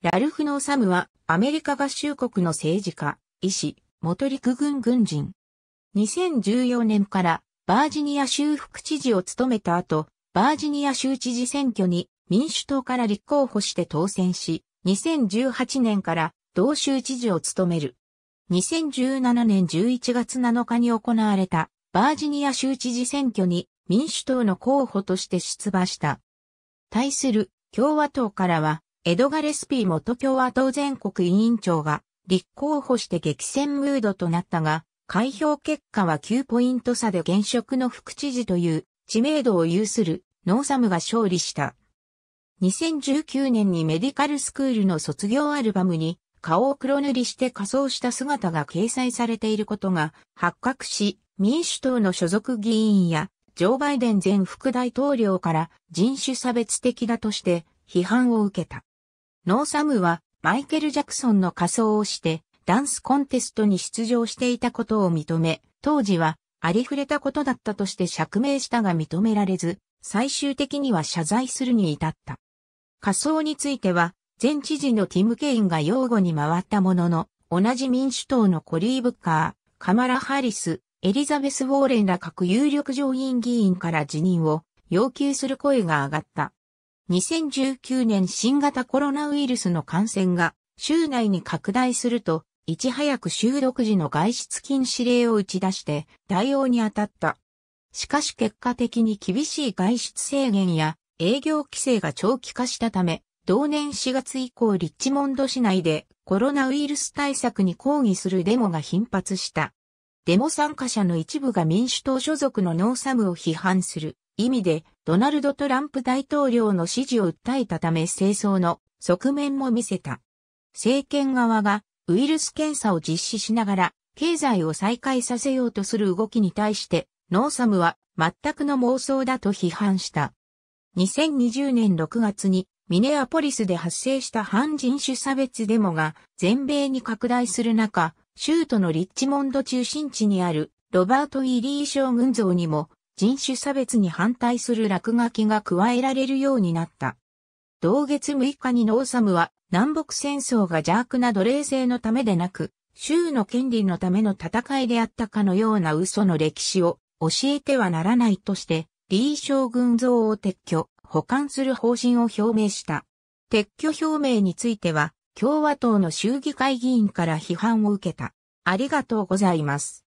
ラルフ・ノーサムはアメリカ合衆国の政治家、医師、元陸軍軍人。2014年からバージニア州副知事を務めた後、バージニア州知事選挙に民主党から立候補して当選し、2018年から同州知事を務める。2017年11月7日に行われたバージニア州知事選挙に民主党の候補として出馬した。対する共和党からはエドガレスピー元共和党全国委員長が立候補して激戦ムードとなったが、開票結果は9ポイント差で現職の副知事という知名度を有するノーサムが勝利した。2019年にメディカルスクールの卒業アルバムに顔を黒塗りして仮装した姿が掲載されていることが発覚し、民主党の所属議員やジョー・バイデン前副大統領から人種差別的だとして批判を受けた。ノーサムはマイケル・ジャクソンの仮装をしてダンスコンテストに出場していたことを認め、当時はありふれたことだったとして釈明したが認められず、最終的には謝罪するに至った。仮装については、前知事のティム・ケインが擁護に回ったものの、同じ民主党のコリー・ブッカー、カマラ・ハリス、エリザベス・ウォーレンら各有力上院議員から辞任を要求する声が上がった。2019年新型コロナウイルスの感染が州内に拡大すると、いち早く収録時の外出禁止令を打ち出して対応に当たった。しかし結果的に厳しい外出制限や営業規制が長期化したため、同年4月以降リッチモンド市内でコロナウイルス対策に抗議するデモが頻発した。デモ参加者の一部が民主党所属のノーサムを批判する意味でドナルド・トランプ大統領の支持を訴えたため清掃の側面も見せた。政権側がウイルス検査を実施しながら経済を再開させようとする動きに対してノーサムは全くの妄想だと批判した。2020年6月にミネアポリスで発生した反人種差別デモが全米に拡大する中、州都のリッチモンド中心地にあるロバート・イリー将軍像にも人種差別に反対する落書きが加えられるようになった。同月6日にノーサムは南北戦争が邪悪な奴隷制のためでなく、州の権利のための戦いであったかのような嘘の歴史を教えてはならないとして、リー将軍像を撤去、保管する方針を表明した。撤去表明については、共和党の州議会議員から批判を受けた。ありがとうございます。